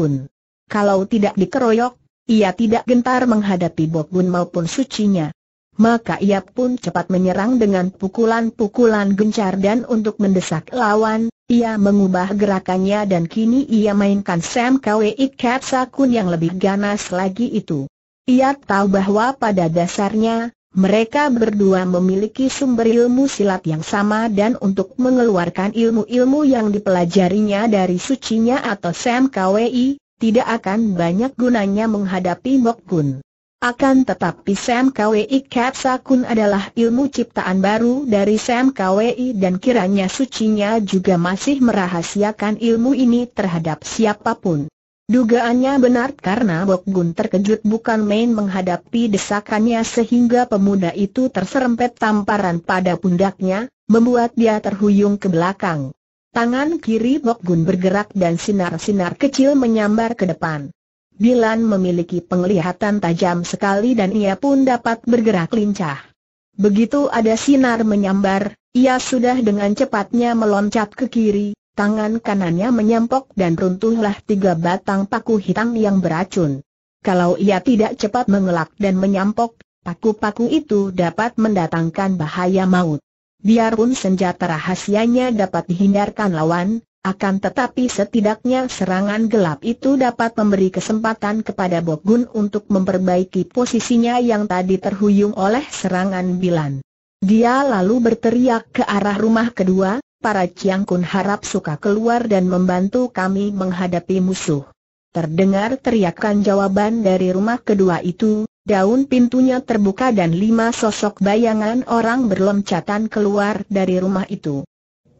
Kalau tidak dikeroyok, ia tidak gentar menghadapi Bogun maupun sucinya. Maka ia pun cepat menyerang dengan pukulan-pukulan gencar dan untuk mendesak lawan, ia mengubah gerakannya dan kini ia mainkan Sam Kwei Sakun yang lebih ganas lagi itu. Ia tahu bahwa pada dasarnya, mereka berdua memiliki sumber ilmu silat yang sama dan untuk mengeluarkan ilmu-ilmu yang dipelajarinya dari sucinya atau Sam Kwei, tidak akan banyak gunanya menghadapi Mok Kun. Akan tetapi Sam KWI Kapsa Kun adalah ilmu ciptaan baru dari Sam KWI dan kiranya sucinya juga masih merahasiakan ilmu ini terhadap siapapun. Dugaannya benar karena Bok Gun terkejut bukan main menghadapi desakannya sehingga pemuda itu terserempet tamparan pada pundaknya, membuat dia terhuyung ke belakang. Tangan kiri Bok Gun bergerak dan sinar-sinar kecil menyambar ke depan. Bilan memiliki penglihatan tajam sekali dan ia pun dapat bergerak lincah. Begitu ada sinar menyambar, ia sudah dengan cepatnya meloncat ke kiri, tangan kanannya menyempok dan runtuhlah tiga batang paku hitam yang beracun. Kalau ia tidak cepat mengelak dan menyampok, paku-paku itu dapat mendatangkan bahaya maut biarpun senjata rahasianya dapat dihindarkan lawan, akan tetapi setidaknya serangan gelap itu dapat memberi kesempatan kepada Bogun untuk memperbaiki posisinya yang tadi terhuyung oleh serangan Bilan. Dia lalu berteriak ke arah rumah kedua, para Chiang Kun harap suka keluar dan membantu kami menghadapi musuh. Terdengar teriakan jawaban dari rumah kedua itu, Daun pintunya terbuka dan lima sosok bayangan orang berloncatan keluar dari rumah itu.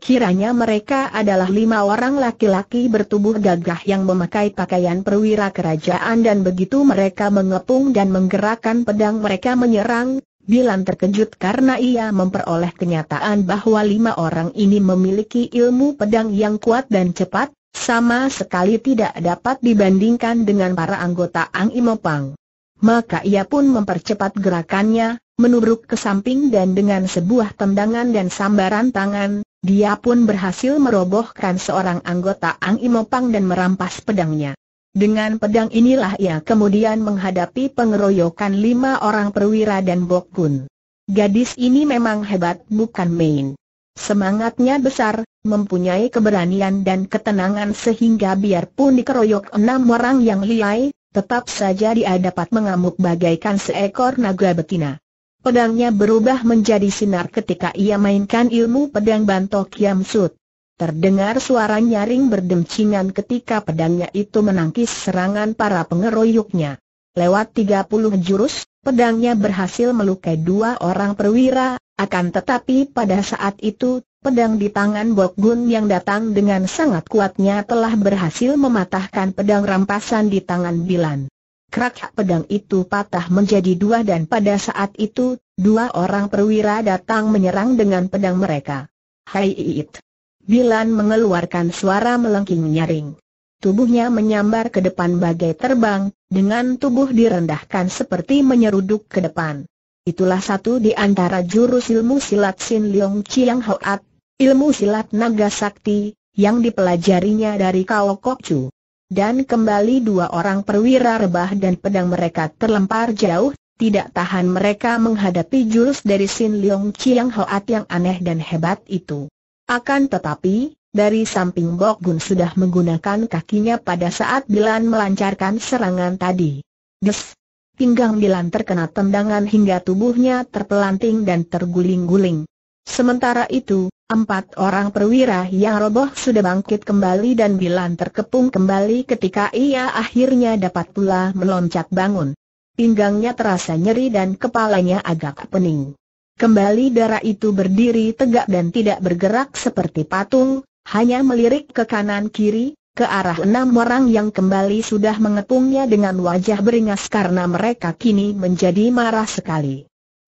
Kiranya mereka adalah lima orang laki-laki bertubuh gagah yang memakai pakaian perwira kerajaan dan begitu mereka mengepung dan menggerakkan pedang mereka menyerang, Bilan terkejut karena ia memperoleh kenyataan bahwa lima orang ini memiliki ilmu pedang yang kuat dan cepat, sama sekali tidak dapat dibandingkan dengan para anggota Ang Imopang maka ia pun mempercepat gerakannya, menubruk ke samping dan dengan sebuah tendangan dan sambaran tangan, dia pun berhasil merobohkan seorang anggota Ang Imopang dan merampas pedangnya. Dengan pedang inilah ia kemudian menghadapi pengeroyokan lima orang perwira dan Bokun. Gadis ini memang hebat bukan main. Semangatnya besar, mempunyai keberanian dan ketenangan sehingga biarpun dikeroyok enam orang yang liai, Tetap saja dia dapat mengamuk bagaikan seekor naga betina. Pedangnya berubah menjadi sinar ketika ia mainkan ilmu pedang bantok Yam Sut. Terdengar suara nyaring berdemcingan ketika pedangnya itu menangkis serangan para pengeroyoknya. Lewat 30 jurus, pedangnya berhasil melukai dua orang perwira, akan tetapi pada saat itu, Pedang di tangan Bok Gun yang datang dengan sangat kuatnya telah berhasil mematahkan pedang rampasan di tangan Bilan. Krak pedang itu patah menjadi dua dan pada saat itu, dua orang perwira datang menyerang dengan pedang mereka. Hai Iit! Bilan mengeluarkan suara melengking nyaring. Tubuhnya menyambar ke depan bagai terbang, dengan tubuh direndahkan seperti menyeruduk ke depan. Itulah satu di antara jurus ilmu silat Sin Leong Chiang Hoat ilmu silat naga sakti, yang dipelajarinya dari Kao Kokcu. Dan kembali dua orang perwira rebah dan pedang mereka terlempar jauh, tidak tahan mereka menghadapi jurus dari Sin Leong Chiang Hoat yang aneh dan hebat itu. Akan tetapi, dari samping Bok Gun sudah menggunakan kakinya pada saat Bilan melancarkan serangan tadi. Des! Pinggang Bilan terkena tendangan hingga tubuhnya terpelanting dan terguling-guling. Sementara itu, Empat orang perwira yang roboh sudah bangkit kembali dan Bilan terkepung kembali ketika ia akhirnya dapat pula meloncat bangun. Pinggangnya terasa nyeri dan kepalanya agak pening. Kembali darah itu berdiri tegak dan tidak bergerak seperti patung, hanya melirik ke kanan kiri, ke arah enam orang yang kembali sudah mengepungnya dengan wajah beringas karena mereka kini menjadi marah sekali.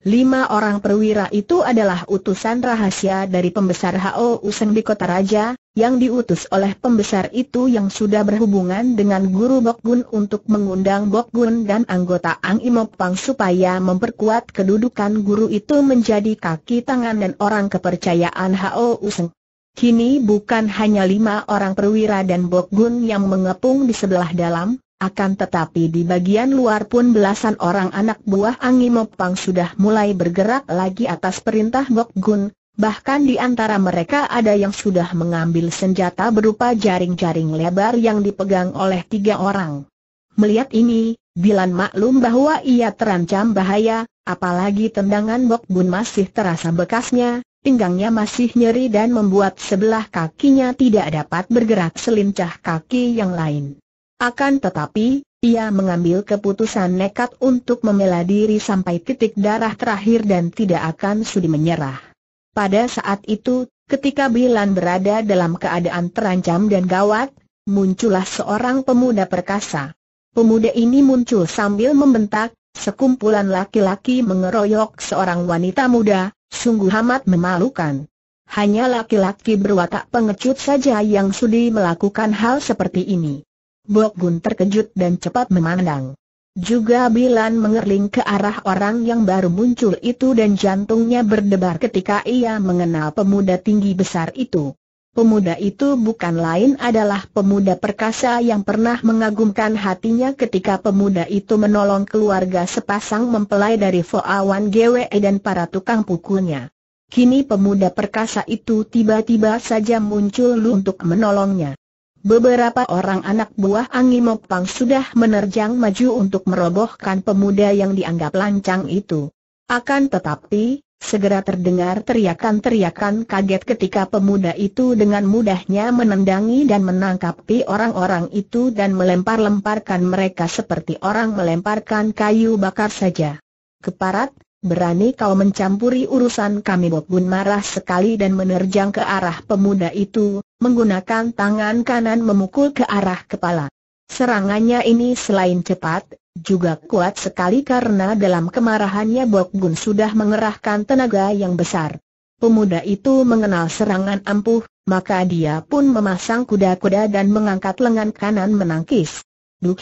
Lima orang perwira itu adalah utusan rahasia dari pembesar Hao Useng di kota raja, yang diutus oleh pembesar itu yang sudah berhubungan dengan guru Bokgun untuk mengundang Bokgun dan anggota Ang Imopang supaya memperkuat kedudukan guru itu menjadi kaki tangan dan orang kepercayaan Hao Useng. Kini bukan hanya lima orang perwira dan Bokgun yang mengepung di sebelah dalam, akan tetapi di bagian luar pun belasan orang anak buah Angimopang sudah mulai bergerak lagi atas perintah Bok Gun, bahkan di antara mereka ada yang sudah mengambil senjata berupa jaring-jaring lebar yang dipegang oleh tiga orang. Melihat ini, Bilan maklum bahwa ia terancam bahaya, apalagi tendangan Bok Gun masih terasa bekasnya, pinggangnya masih nyeri dan membuat sebelah kakinya tidak dapat bergerak selincah kaki yang lain. Akan tetapi, ia mengambil keputusan nekat untuk membela diri sampai titik darah terakhir dan tidak akan sudi menyerah. Pada saat itu, ketika Bilan berada dalam keadaan terancam dan gawat, muncullah seorang pemuda perkasa. Pemuda ini muncul sambil membentak, sekumpulan laki-laki mengeroyok seorang wanita muda, sungguh amat memalukan. Hanya laki-laki berwatak pengecut saja yang sudi melakukan hal seperti ini. Bok Gun terkejut dan cepat memandang. Juga Bilan mengerling ke arah orang yang baru muncul itu dan jantungnya berdebar ketika ia mengenal pemuda tinggi besar itu. Pemuda itu bukan lain adalah pemuda perkasa yang pernah mengagumkan hatinya ketika pemuda itu menolong keluarga sepasang mempelai dari Foawan GWE dan para tukang pukulnya. Kini pemuda perkasa itu tiba-tiba saja muncul untuk menolongnya beberapa orang anak buah Angimo Pang sudah menerjang maju untuk merobohkan pemuda yang dianggap lancang itu. Akan tetapi, segera terdengar teriakan-teriakan kaget ketika pemuda itu dengan mudahnya menendangi dan menangkapi orang-orang itu dan melempar-lemparkan mereka seperti orang melemparkan kayu bakar saja. Keparat, Berani kau mencampuri urusan kami Bok Bun marah sekali dan menerjang ke arah pemuda itu, menggunakan tangan kanan memukul ke arah kepala. Serangannya ini selain cepat, juga kuat sekali karena dalam kemarahannya Bok Bun sudah mengerahkan tenaga yang besar. Pemuda itu mengenal serangan ampuh, maka dia pun memasang kuda-kuda dan mengangkat lengan kanan menangkis. Duh,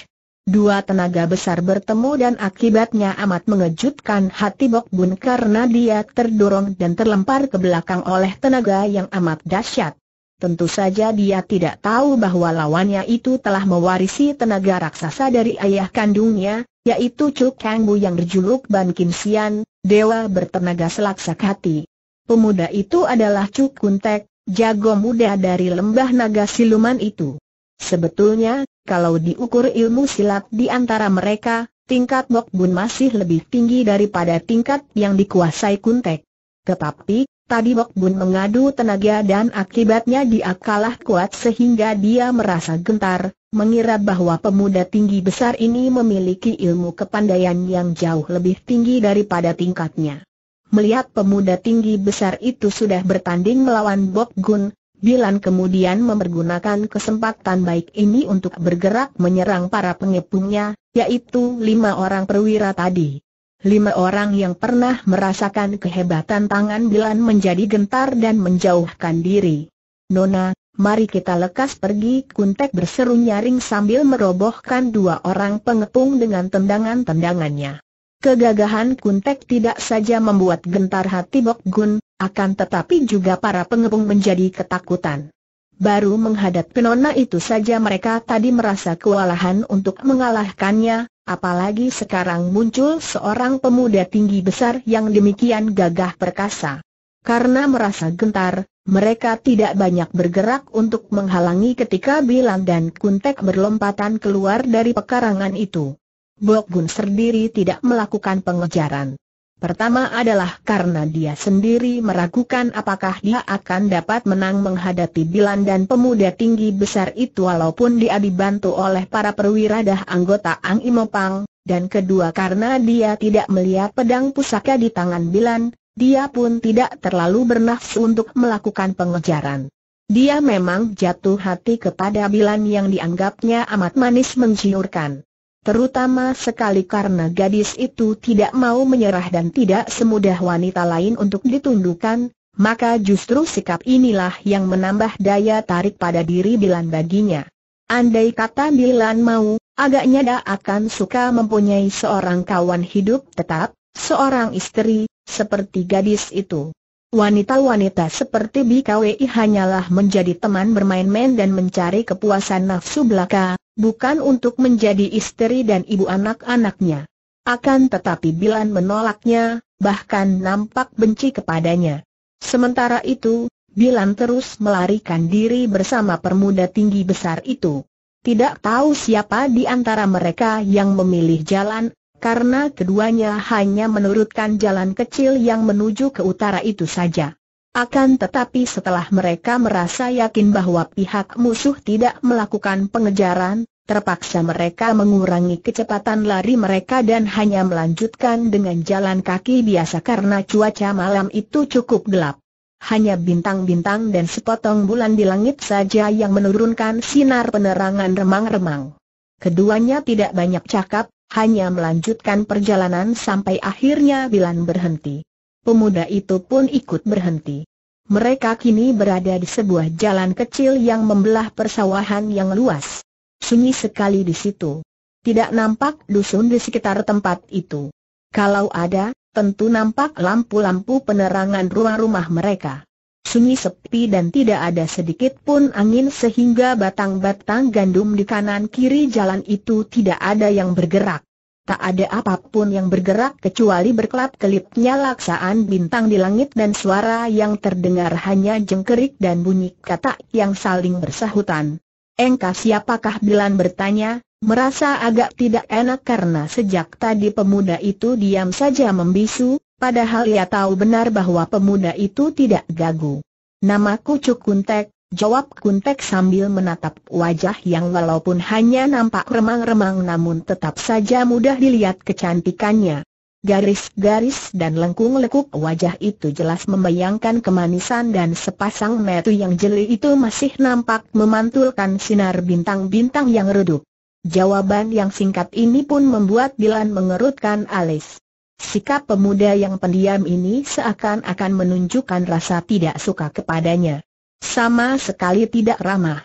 Dua tenaga besar bertemu dan akibatnya amat mengejutkan hati Bok Bun karena dia terdorong dan terlempar ke belakang oleh tenaga yang amat dahsyat. Tentu saja dia tidak tahu bahwa lawannya itu telah mewarisi tenaga raksasa dari ayah kandungnya, yaitu Chu Kang Bu yang berjuluk Ban Kim Sian, dewa bertenaga selaksak hati. Pemuda itu adalah Chu Kuntek, jago muda dari lembah naga siluman itu. Sebetulnya, kalau diukur ilmu silat di antara mereka, tingkat Mok Bun masih lebih tinggi daripada tingkat yang dikuasai Kuntek. Tetapi, tadi Mok Bun mengadu tenaga dan akibatnya dia kalah kuat sehingga dia merasa gentar, mengira bahwa pemuda tinggi besar ini memiliki ilmu kepandaian yang jauh lebih tinggi daripada tingkatnya. Melihat pemuda tinggi besar itu sudah bertanding melawan Bok Gun, Bilan kemudian mempergunakan kesempatan baik ini untuk bergerak menyerang para pengepungnya, yaitu lima orang perwira tadi. Lima orang yang pernah merasakan kehebatan tangan Bilan menjadi gentar dan menjauhkan diri. Nona, mari kita lekas pergi kuntek berseru nyaring sambil merobohkan dua orang pengepung dengan tendangan-tendangannya. Kegagahan Kuntek tidak saja membuat gentar hati Bok Gun, akan tetapi juga para pengepung menjadi ketakutan. Baru menghadap nona itu saja mereka tadi merasa kewalahan untuk mengalahkannya, apalagi sekarang muncul seorang pemuda tinggi besar yang demikian gagah perkasa. Karena merasa gentar, mereka tidak banyak bergerak untuk menghalangi ketika Bilang dan Kuntek berlompatan keluar dari pekarangan itu. Bok Gun sendiri tidak melakukan pengejaran. Pertama adalah karena dia sendiri meragukan apakah dia akan dapat menang menghadapi Bilan dan pemuda tinggi besar itu walaupun dia dibantu oleh para perwira dah anggota Ang Imopang, dan kedua karena dia tidak melihat pedang pusaka di tangan Bilan, dia pun tidak terlalu bernafsu untuk melakukan pengejaran. Dia memang jatuh hati kepada Bilan yang dianggapnya amat manis menggiurkan. Terutama sekali karena gadis itu tidak mau menyerah dan tidak semudah wanita lain untuk ditundukkan, maka justru sikap inilah yang menambah daya tarik pada diri Bilan baginya. Andai kata Bilan mau, agaknya dia akan suka mempunyai seorang kawan hidup tetap, seorang istri, seperti gadis itu. Wanita-wanita seperti BKWI hanyalah menjadi teman bermain-main dan mencari kepuasan nafsu belaka, bukan untuk menjadi istri dan ibu anak-anaknya. Akan tetapi Bilan menolaknya, bahkan nampak benci kepadanya. Sementara itu, Bilan terus melarikan diri bersama permuda tinggi besar itu. Tidak tahu siapa di antara mereka yang memilih jalan, karena keduanya hanya menurutkan jalan kecil yang menuju ke utara itu saja. Akan tetapi setelah mereka merasa yakin bahwa pihak musuh tidak melakukan pengejaran, terpaksa mereka mengurangi kecepatan lari mereka dan hanya melanjutkan dengan jalan kaki biasa karena cuaca malam itu cukup gelap. Hanya bintang-bintang dan sepotong bulan di langit saja yang menurunkan sinar penerangan remang-remang. Keduanya tidak banyak cakap, hanya melanjutkan perjalanan sampai akhirnya Bilan berhenti pemuda itu pun ikut berhenti. Mereka kini berada di sebuah jalan kecil yang membelah persawahan yang luas. Sunyi sekali di situ. Tidak nampak dusun di sekitar tempat itu. Kalau ada, tentu nampak lampu-lampu penerangan rumah-rumah mereka. Sunyi sepi dan tidak ada sedikit pun angin sehingga batang-batang gandum di kanan kiri jalan itu tidak ada yang bergerak. Tak ada apapun yang bergerak kecuali berkelap-kelipnya laksaan bintang di langit dan suara yang terdengar hanya jengkerik dan bunyi kata yang saling bersahutan. Engkau siapakah Bilan bertanya, merasa agak tidak enak karena sejak tadi pemuda itu diam saja membisu, padahal ia tahu benar bahwa pemuda itu tidak gagu. Namaku Cukuntek, Jawab kuntek sambil menatap wajah yang walaupun hanya nampak remang-remang namun tetap saja mudah dilihat kecantikannya. Garis-garis dan lengkung-lekuk wajah itu jelas membayangkan kemanisan dan sepasang metu yang jeli itu masih nampak memantulkan sinar bintang-bintang yang redup. Jawaban yang singkat ini pun membuat Dilan mengerutkan alis. Sikap pemuda yang pendiam ini seakan-akan menunjukkan rasa tidak suka kepadanya. Sama sekali tidak ramah.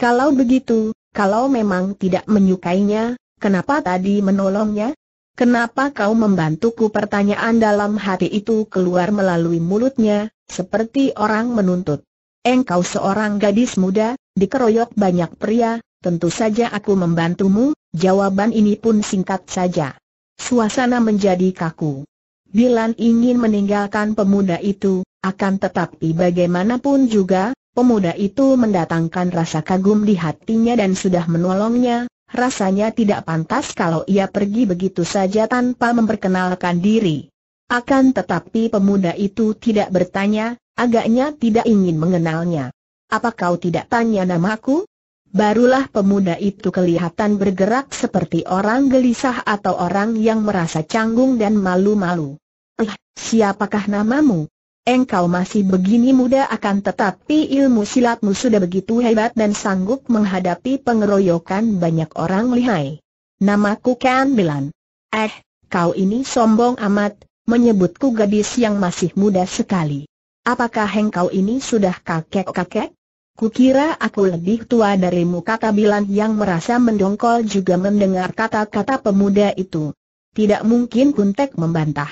Kalau begitu, kalau memang tidak menyukainya, kenapa tadi menolongnya? Kenapa kau membantuku pertanyaan dalam hati itu keluar melalui mulutnya, seperti orang menuntut. Engkau seorang gadis muda, dikeroyok banyak pria, tentu saja aku membantumu, jawaban ini pun singkat saja. Suasana menjadi kaku. Dilan ingin meninggalkan pemuda itu, akan tetapi bagaimanapun juga, pemuda itu mendatangkan rasa kagum di hatinya dan sudah menolongnya, rasanya tidak pantas kalau ia pergi begitu saja tanpa memperkenalkan diri. Akan tetapi pemuda itu tidak bertanya, agaknya tidak ingin mengenalnya. Apa kau tidak tanya namaku? Barulah pemuda itu kelihatan bergerak seperti orang gelisah atau orang yang merasa canggung dan malu-malu. Eh, siapakah namamu? Engkau masih begini muda akan tetapi ilmu silatmu sudah begitu hebat dan sanggup menghadapi pengeroyokan banyak orang lihai. Namaku Ken Bilan. Eh, kau ini sombong amat, menyebutku gadis yang masih muda sekali. Apakah engkau ini sudah kakek-kakek? Kukira aku lebih tua darimu kata Bilan yang merasa mendongkol juga mendengar kata-kata pemuda itu. Tidak mungkin Kuntek membantah.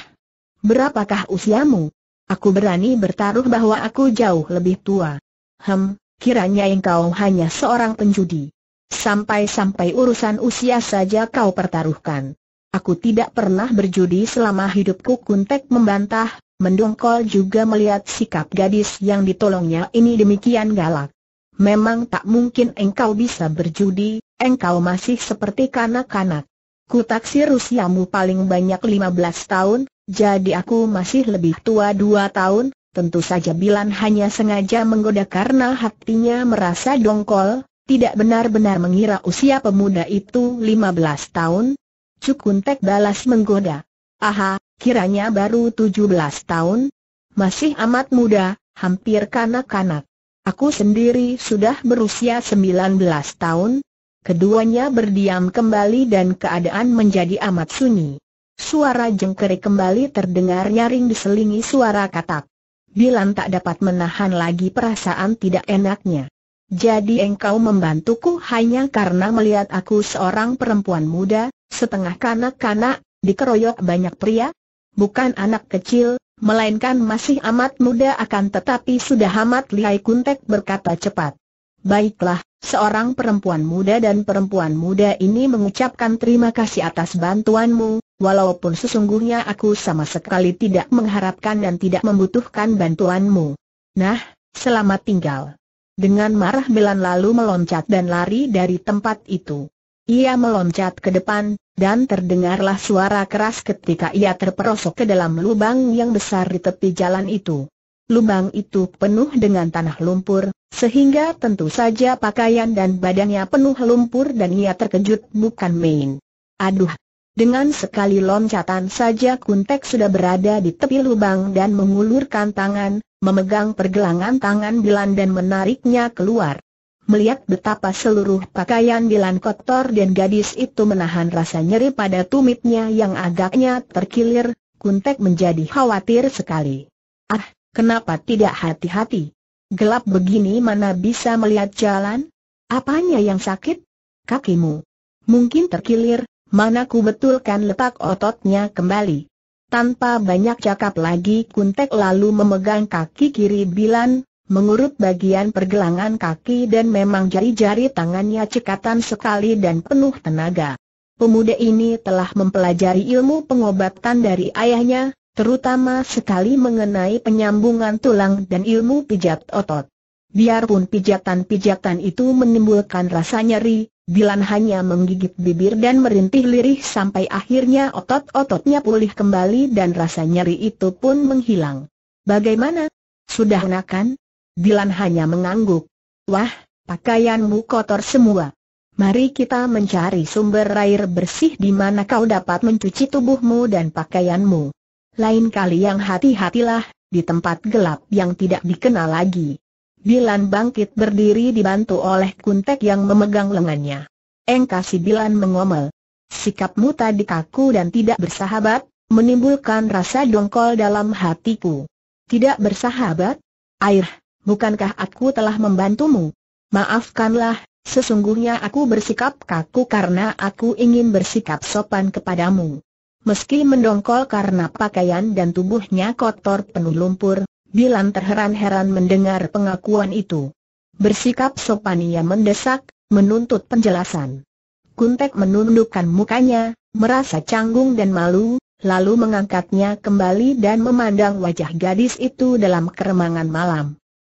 Berapakah usiamu? Aku berani bertaruh bahwa aku jauh lebih tua. Hem, kiranya engkau hanya seorang penjudi. Sampai-sampai urusan usia saja kau pertaruhkan. Aku tidak pernah berjudi selama hidupku Kuntek membantah, mendongkol juga melihat sikap gadis yang ditolongnya ini demikian galak. Memang tak mungkin engkau bisa berjudi, engkau masih seperti kanak-kanak. Ku taksir usiamu paling banyak 15 tahun, jadi aku masih lebih tua dua tahun, tentu saja Bilan hanya sengaja menggoda karena hatinya merasa dongkol, tidak benar-benar mengira usia pemuda itu lima belas tahun. Cukuntek balas menggoda. Aha, kiranya baru tujuh belas tahun. Masih amat muda, hampir kanak-kanak. Aku sendiri sudah berusia sembilan belas tahun. Keduanya berdiam kembali dan keadaan menjadi amat sunyi. Suara jengkeri kembali terdengar nyaring diselingi suara katak. Bilan tak dapat menahan lagi perasaan tidak enaknya. Jadi engkau membantuku hanya karena melihat aku seorang perempuan muda, setengah kanak-kanak, dikeroyok banyak pria? Bukan anak kecil, melainkan masih amat muda akan tetapi sudah amat lihai kuntek berkata cepat. Baiklah, seorang perempuan muda dan perempuan muda ini mengucapkan terima kasih atas bantuanmu, walaupun sesungguhnya aku sama sekali tidak mengharapkan dan tidak membutuhkan bantuanmu. Nah, selamat tinggal. Dengan marah Milan lalu meloncat dan lari dari tempat itu. Ia meloncat ke depan, dan terdengarlah suara keras ketika ia terperosok ke dalam lubang yang besar di tepi jalan itu. Lubang itu penuh dengan tanah lumpur, sehingga tentu saja pakaian dan badannya penuh lumpur dan ia terkejut bukan main. Aduh, dengan sekali loncatan saja Kuntek sudah berada di tepi lubang dan mengulurkan tangan, memegang pergelangan tangan Bilan dan menariknya keluar. Melihat betapa seluruh pakaian Bilan kotor dan gadis itu menahan rasa nyeri pada tumitnya yang agaknya terkilir, Kuntek menjadi khawatir sekali. Ah, kenapa tidak hati-hati? Gelap begini mana bisa melihat jalan? Apanya yang sakit? Kakimu. Mungkin terkilir, mana ku betulkan letak ototnya kembali. Tanpa banyak cakap lagi Kuntek lalu memegang kaki kiri Bilan, mengurut bagian pergelangan kaki dan memang jari-jari tangannya cekatan sekali dan penuh tenaga. Pemuda ini telah mempelajari ilmu pengobatan dari ayahnya, terutama sekali mengenai penyambungan tulang dan ilmu pijat otot. Biarpun pijatan-pijatan itu menimbulkan rasa nyeri, Bilan hanya menggigit bibir dan merintih lirih sampai akhirnya otot-ototnya pulih kembali dan rasa nyeri itu pun menghilang. Bagaimana? Sudah enakan? Bilan hanya mengangguk. Wah, pakaianmu kotor semua. Mari kita mencari sumber air bersih di mana kau dapat mencuci tubuhmu dan pakaianmu. Lain kali yang hati-hatilah, di tempat gelap yang tidak dikenal lagi. Bilan bangkit berdiri dibantu oleh Kuntek yang memegang lengannya. Engkasi Bilan mengomel. Sikapmu tadi kaku dan tidak bersahabat, menimbulkan rasa dongkol dalam hatiku. Tidak bersahabat? Air, bukankah aku telah membantumu? Maafkanlah, sesungguhnya aku bersikap kaku karena aku ingin bersikap sopan kepadamu. Meski mendongkol karena pakaian dan tubuhnya kotor penuh lumpur, Bilan terheran-heran mendengar pengakuan itu. Bersikap sopan ia mendesak, menuntut penjelasan. Kuntek menundukkan mukanya, merasa canggung dan malu, lalu mengangkatnya kembali dan memandang wajah gadis itu dalam keremangan malam.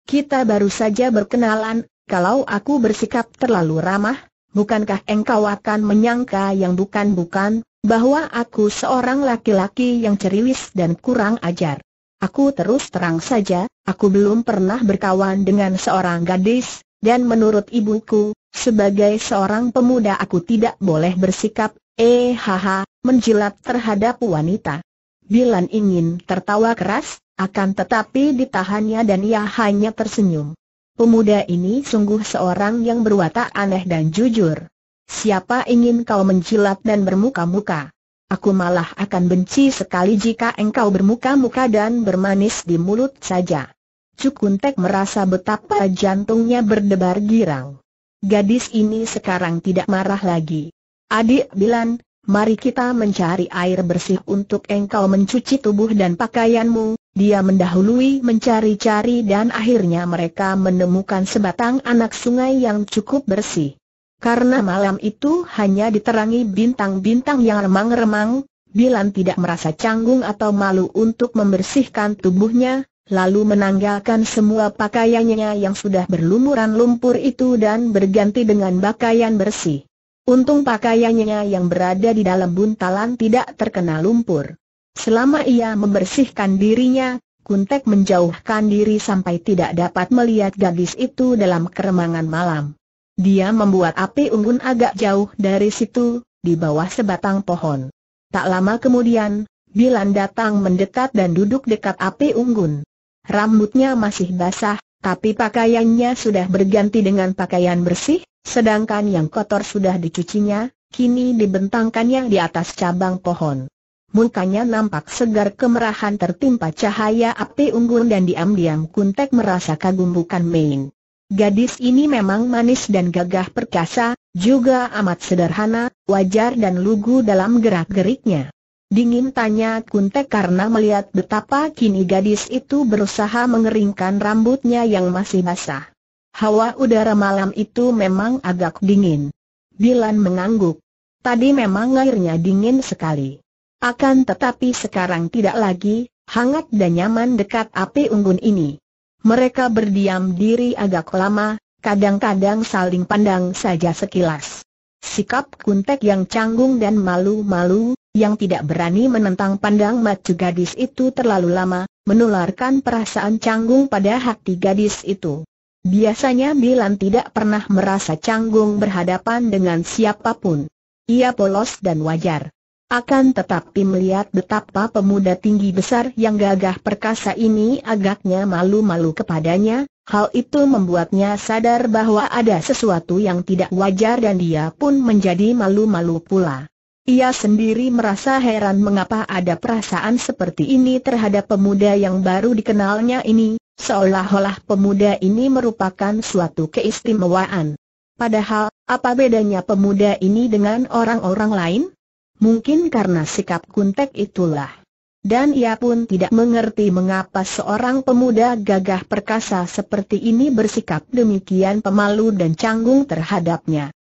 Kita baru saja berkenalan, kalau aku bersikap terlalu ramah, bukankah engkau akan menyangka yang bukan-bukan, bahwa aku seorang laki-laki yang ceriwis dan kurang ajar? Aku terus terang saja, aku belum pernah berkawan dengan seorang gadis, dan menurut ibuku, sebagai seorang pemuda aku tidak boleh bersikap, eh haha, menjilat terhadap wanita. Bilan ingin tertawa keras, akan tetapi ditahannya dan ia hanya tersenyum. Pemuda ini sungguh seorang yang berwatak aneh dan jujur. Siapa ingin kau menjilat dan bermuka-muka? Aku malah akan benci sekali jika engkau bermuka-muka dan bermanis di mulut saja. Cukuntek merasa betapa jantungnya berdebar girang. Gadis ini sekarang tidak marah lagi. Adik Bilan, mari kita mencari air bersih untuk engkau mencuci tubuh dan pakaianmu. Dia mendahului mencari-cari dan akhirnya mereka menemukan sebatang anak sungai yang cukup bersih. Karena malam itu hanya diterangi bintang-bintang yang remang-remang, Bilan tidak merasa canggung atau malu untuk membersihkan tubuhnya, lalu menanggalkan semua pakaiannya yang sudah berlumuran lumpur itu dan berganti dengan pakaian bersih. Untung pakaiannya yang berada di dalam buntalan tidak terkena lumpur. Selama ia membersihkan dirinya, Kuntek menjauhkan diri sampai tidak dapat melihat gadis itu dalam keremangan malam. Dia membuat api unggun agak jauh dari situ, di bawah sebatang pohon. Tak lama kemudian, Bilan datang mendekat dan duduk dekat api unggun. Rambutnya masih basah, tapi pakaiannya sudah berganti dengan pakaian bersih, sedangkan yang kotor sudah dicucinya, kini dibentangkannya di atas cabang pohon. Mukanya nampak segar kemerahan tertimpa cahaya api unggun dan diam-diam Kuntek merasa kagum bukan main. Gadis ini memang manis dan gagah perkasa, juga amat sederhana, wajar dan lugu dalam gerak-geriknya. Dingin tanya Kuntek karena melihat betapa kini gadis itu berusaha mengeringkan rambutnya yang masih basah. Hawa udara malam itu memang agak dingin. Dilan mengangguk. Tadi memang airnya dingin sekali. Akan tetapi sekarang tidak lagi, hangat dan nyaman dekat api unggun ini. Mereka berdiam diri agak lama, kadang-kadang saling pandang saja sekilas. Sikap Kuntek yang canggung dan malu-malu, yang tidak berani menentang pandang mata gadis itu terlalu lama, menularkan perasaan canggung pada hati gadis itu. Biasanya Bilan tidak pernah merasa canggung berhadapan dengan siapapun. Ia polos dan wajar. Akan tetapi melihat betapa pemuda tinggi besar yang gagah perkasa ini agaknya malu-malu kepadanya, hal itu membuatnya sadar bahwa ada sesuatu yang tidak wajar dan dia pun menjadi malu-malu pula. Ia sendiri merasa heran mengapa ada perasaan seperti ini terhadap pemuda yang baru dikenalnya ini, seolah-olah pemuda ini merupakan suatu keistimewaan. Padahal, apa bedanya pemuda ini dengan orang-orang lain? Mungkin karena sikap kuntek itulah. Dan ia pun tidak mengerti mengapa seorang pemuda gagah perkasa seperti ini bersikap demikian pemalu dan canggung terhadapnya.